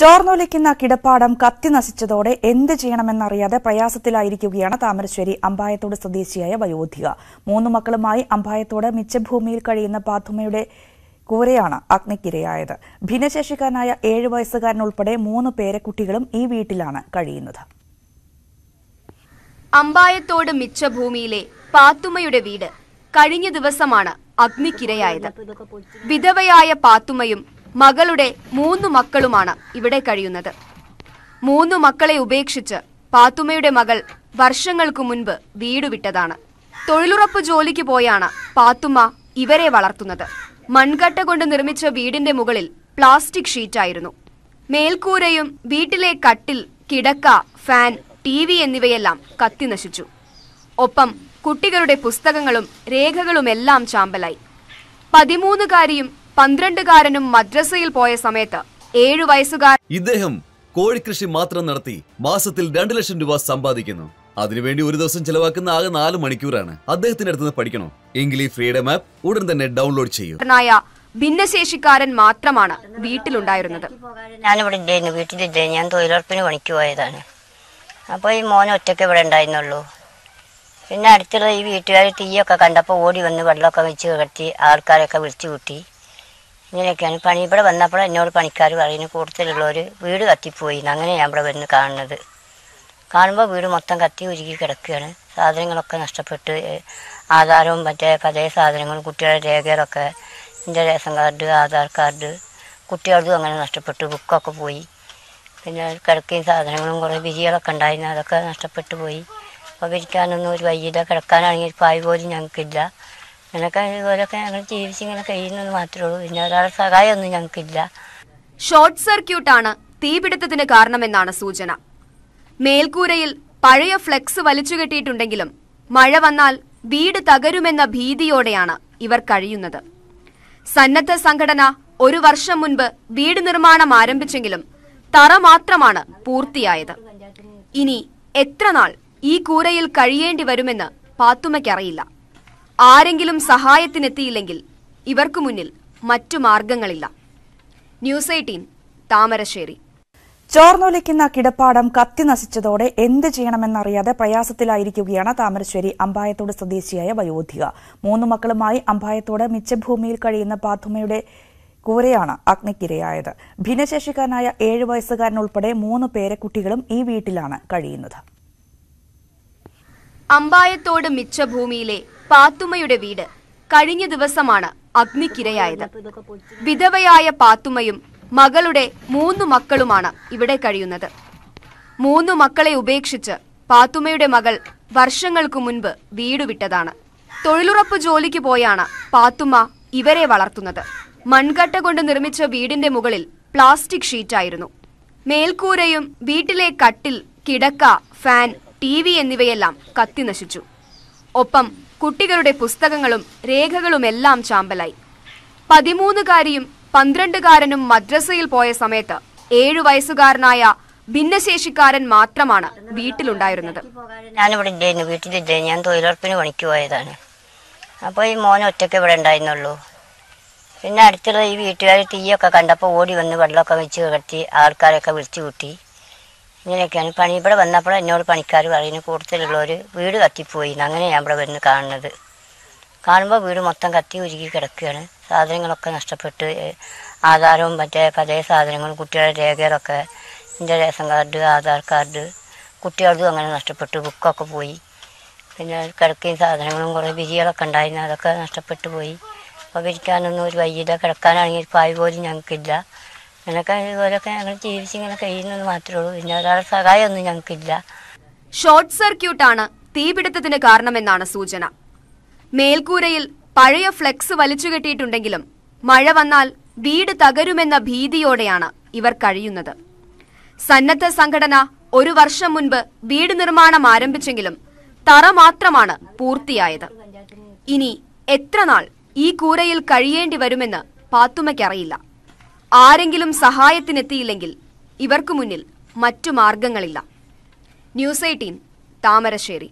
ചോർന്നൊലിക്കുന്ന കിടപ്പാടം കത്തി നശിച്ചതോടെ എന്ത് ചെയ്യണമെന്നറിയാതെ പ്രയാസത്തിലായിരിക്കുകയാണ് താമരശ്ശേരി അമ്പായത്തോട് സ്വദേശിയായ വയോധിക മൂന്ന് മക്കളുമായി അമ്പായത്തോട് മിച്ചഭൂമിയിൽ കഴിയുന്ന പാത്തുമയുടെ കൂരയാണ് അഗ്നിക്കിരയായത് ഭിന്നശേഷിക്കാരനായ വയസ്സുകാരൻ ഉൾപ്പെടെ മൂന്ന് പേരെ കുട്ടികളും ഈ വീട്ടിലാണ് കഴിയുന്നത് അമ്പായത്തോട് മിച്ചഭൂമിയിലെ പാത്തുമ്മയുടെ വീട് കഴിഞ്ഞ ദിവസമാണ് അഗ്നിക്കിരയായത് വിധവയായ പാത്തുമ്മയും മകളുടെ മൂന്നു മക്കളുമാണ് ഇവിടെ കഴിയുന്നത് മൂന്നു മക്കളെ ഉപേക്ഷിച്ച് പാത്തുമ്മയുടെ മകൾ വർഷങ്ങൾക്ക് മുൻപ് വീട് വിട്ടതാണ് തൊഴിലുറപ്പ് ജോലിക്ക് പോയാണ് പാത്തുമ്മ ഇവരെ വളർത്തുന്നത് മൺകട്ട കൊണ്ട് നിർമ്മിച്ച വീടിന്റെ മുകളിൽ പ്ലാസ്റ്റിക് ഷീറ്റായിരുന്നു മേൽക്കൂരയും വീട്ടിലെ കട്ടിൽ കിടക്ക ഫാൻ ടി വി എന്നിവയെല്ലാം കത്തിനശിച്ചു ഒപ്പം കുട്ടികളുടെ പുസ്തകങ്ങളും രേഖകളുമെല്ലാം ചാമ്പലായി പതിമൂന്നുകാരിയും പന്ത്രണ്ടുകാരനും മദ്രസയിൽ പോയ സമയത്ത് ഏഴു വയസ്സുകാരൻ ഇദ്ദേഹം കോഴിക്കൃഷി മാത്രം നടത്തി മാസത്തിൽ രണ്ടു ലക്ഷം രൂപ സമ്പാദിക്കുന്നു അതിനുവേണ്ടി ഒരു ദിവസം ചെലവാക്കുന്ന ആകെ നാല് മണിക്കൂറാണ് അദ്ദേഹത്തിന്റെ അടുത്ത് നിന്ന് പഠിക്കണം ഇംഗ്ലീഷ് ഫ്രീഡം ആപ്പ് ഉടൻ തന്നെ ഡൗൺലോഡ് ചെയ്യൂ ഭിന്നശേഷിക്കാരൻ മാത്രമാണ് വീട്ടിലുണ്ടായിരുന്നത് ഞാനിവിടെ ഇല്ലായിരുന്നു വീട്ടിലില്ലായിരുന്നു ഞാൻ തൊഴിലുറപ്പിന് പണിക്ക് പോയതാണ് അപ്പോൾ ഈ മോനെ ഒറ്റയ്ക്ക് ഇവിടെ ഉണ്ടായിരുന്നുള്ളൂ പിന്നെ അടുത്തുള്ള ഈ വീട്ടുകാർ തീയൊക്കെ കണ്ടപ്പോൾ ഓടി വന്ന് വെള്ളമൊക്കെ വെച്ച് കിടത്തി ആൾക്കാരൊക്കെ വിളിച്ചു കൂട്ടി ഇങ്ങനെയൊക്കെയാണ് പണി ഇവിടെ വന്നപ്പോൾ എന്നോട് പണിക്കാർ പറയുന്നു കൂടുതലുള്ളവർ വീട് കത്തിപ്പോയി അങ്ങനെ ഞാൻ ഇവിടെ വന്ന് കാണുന്നത് കാണുമ്പോൾ വീട് മൊത്തം കത്തി ഉരുകി കിടക്കുകയാണ് സാധനങ്ങളൊക്കെ നഷ്ടപ്പെട്ട് ആധാരവും മറ്റേ പതേ സാധനങ്ങളും കുട്ടികളുടെ രേഖകളൊക്കെ എൻ്റെ റേഷൻ കാർഡ് ആധാർ കാർഡ് കുട്ടികളതും അങ്ങനെ നഷ്ടപ്പെട്ടു ബുക്കൊക്കെ പോയി പിന്നെ കിടക്കുകയും സാധനങ്ങളും കുറേ വിരികളൊക്കെ ഉണ്ടായിരുന്നു അതൊക്കെ നഷ്ടപ്പെട്ടു പോയി അപ്പോൾ വിരിക്കാനൊന്നും ഒരു വയ്യില്ല കിടക്കാനാണെങ്കിൽ പായ് പോലും ഞങ്ങൾക്കില്ല ഞങ്ങൾക്ക് ഇതുപോലൊക്കെ ഞങ്ങൾ ജീവിച്ചിങ്ങനെ കഴിയുന്നെന്ന് മാത്രമേ ഉള്ളൂ പിന്നെ ഒരാളെ സഹായമൊന്നും ഞങ്ങൾക്കില്ല ഷോർട്ട് സർക്യൂട്ടാണ് തീപിടുത്തത്തിന് കാരണമെന്നാണ് സൂചന മേൽക്കൂരയിൽ പഴയ ഫ്ലെക്സ് വലിച്ചുകെട്ടിയിട്ടുണ്ടെങ്കിലും മഴ വന്നാൽ വീട് തകരുമെന്ന ഭീതിയോടെയാണ് ഇവർ കഴിയുന്നത് സന്നദ്ധ സംഘടന ഒരു വർഷം മുൻപ് വീട് നിർമ്മാണം ആരംഭിച്ചെങ്കിലും തറ മാത്രമാണ് പൂർത്തിയായത് ഇനി എത്ര നാൾ ഈ കൂരയിൽ കഴിയേണ്ടി വരുമെന്ന് പാത്തുമ്മയ്ക്കറിയില്ല ആരെങ്കിലും സഹായത്തിനെത്തിയില്ലെങ്കിൽ ഇവർക്കു മുന്നിൽ മറ്റു മാർഗങ്ങളില്ല ന്യൂസ് എയ്റ്റീൻ താമരശ്ശേരി ചോർന്നൊലിക്കുന്ന കിടപ്പാടം കത്തി നശിച്ചതോടെ എന്ത് ചെയ്യണമെന്നറിയാതെ പ്രയാസത്തിലായിരിക്കുകയാണ് താമരശ്ശേരി അമ്പായത്തോട് സ്വദേശിയായ വയോധിക മൂന്ന് മക്കളുമായി അമ്പായത്തോട് മിച്ചഭൂമിയിൽ കഴിയുന്ന പാത്തുമയുടെ കൂരയാണ് അഗ്നിക്കിരയായത് ഭിന്നശേഷിക്കാരനായ ഏഴു വയസ്സുകാരൻ ഉൾപ്പെടെ മൂന്ന് കുട്ടികളും ഈ വീട്ടിലാണ് കഴിയുന്നത് അമ്പായത്തോട് മിച്ചഭൂമിയിലെ പാത്തുമ്മയുടെ വീട് കഴിഞ്ഞ ദിവസമാണ് അഗ്നിക്കിരയായത് വിധവയായ പാത്തുമ്മയും മകളുടെ മൂന്ന് മക്കളുമാണ് ഇവിടെ കഴിയുന്നത് മൂന്ന് മക്കളെ ഉപേക്ഷിച്ച് പാത്തുമ്മയുടെ മകൾ വർഷങ്ങൾക്കു മുൻപ് വീടുവിട്ടതാണ് തൊഴിലുറപ്പ് ജോലിക്ക് പോയാണ് പാത്തുമ്മ ഇവരെ വളർത്തുന്നത് മൺകട്ട കൊണ്ട് നിർമ്മിച്ച വീടിന്റെ മുകളിൽ പ്ലാസ്റ്റിക് ഷീറ്റായിരുന്നു മേൽക്കൂരയും വീട്ടിലെ കട്ടിൽ കിടക്ക ഫാൻ ടി എന്നിവയെല്ലാം കത്തിനശിച്ചു ഒപ്പം കുട്ടികളുടെ പുസ്തകങ്ങളും രേഖകളുമെല്ലാം ചാമ്പലായി പതിമൂന്നുകാരിയും പന്ത്രണ്ടുകാരനും മദ്രസയിൽ പോയ സമയത്ത് ഏഴു വയസ്സുകാരനായ ഭിന്നശേഷിക്കാരൻ മാത്രമാണ് വീട്ടിലുണ്ടായിരുന്നത് ഞാനിവിടെ ഇല്ലായിരുന്നു വീട്ടിലില്ലായിരുന്നു ഞാൻ തൊഴിലുറപ്പിന് പണിക്ക് പോയതാണ് അപ്പോൾ ഈ മോനെ ഒറ്റയ്ക്ക് ഇവിടെ ഉണ്ടായിരുന്നുള്ളൂ പിന്നെ അടുത്തുള്ള ഈ വീട്ടുകാർ തീയൊക്കെ കണ്ടപ്പോൾ ഓടി വന്ന് വെള്ളമൊക്കെ വെച്ച് കിടത്തി ആൾക്കാരൊക്കെ വിളിച്ചു കൂട്ടി ഇങ്ങനെയൊക്കെയാണ് പണി ഇവിടെ വന്നപ്പോൾ എന്നോട് പണിക്കാർ പറയുന്നു കൂടുതലുള്ളവർ വീട് കത്തിപ്പോയി അങ്ങനെ ഞാൻ ഇവിടെ വരുന്നു കാണുന്നത് കാണുമ്പോൾ വീട് മൊത്തം കത്തി ഉരുകി കിടക്കുകയാണ് സാധനങ്ങളൊക്കെ നഷ്ടപ്പെട്ട് ആധാരവും മറ്റേ പല സാധനങ്ങളും കുട്ടികളുടെ രേഖകളൊക്കെ എൻ്റെ റേഷൻ കാർഡ് ആധാർ കാർഡ് കുട്ടികളതും അങ്ങനെ നഷ്ടപ്പെട്ടു ബുക്കൊക്കെ പോയി പിന്നെ കിടക്കുകയും സാധനങ്ങളും കുറേ വിരികളൊക്കെ ഉണ്ടായിരുന്നു അതൊക്കെ നഷ്ടപ്പെട്ടു പോയി അപ്പോൾ വിരിക്കാനൊന്നും ഒരു വയ്യില്ല കിടക്കാനാണെങ്കിൽ പായ് പോലും ഞങ്ങൾക്കില്ല അങ്ങനെയൊക്കെ ഇതുപോലൊക്കെ ഞങ്ങൾ ജീവിച്ചിങ്ങനെ കഴിയുന്നെന്ന് മാത്രമേ ഉള്ളൂ പിന്നെ ഒരാളുടെ സഹായമൊന്നും ഞങ്ങൾക്കില്ല ഷോർട്ട് സർക്യൂട്ടാണ് തീപിടുത്തത്തിന് കാരണമെന്നാണ് സൂചന മേൽക്കൂരയിൽ പഴയ ഫ്ലെക്സ് കെട്ടിയിട്ടുണ്ടെങ്കിലും മഴ വന്നാൽ വീട് തകരുമെന്ന ഭീതിയോടെയാണ് ഇവർ കഴിയുന്നത് സന്നദ്ധ സംഘടന ഒരു വർഷം മുൻപ് വീട് നിർമ്മാണം ആരംഭിച്ചെങ്കിലും തറ മാത്രമാണ് പൂർത്തിയായത് ഇനി എത്ര നാൾ ഈ കൂരയിൽ കഴിയേണ്ടി വരുമെന്ന് പാത്തുമ്മയ്ക്കറിയില്ല ആരെങ്കിലും സഹായത്തിനെത്തിയില്ലെങ്കിൽ ഇവർക്കു മുന്നിൽ മറ്റു മാർഗങ്ങളില്ല ന്യൂസ് എയ്റ്റീൻ താമരശ്ശേരി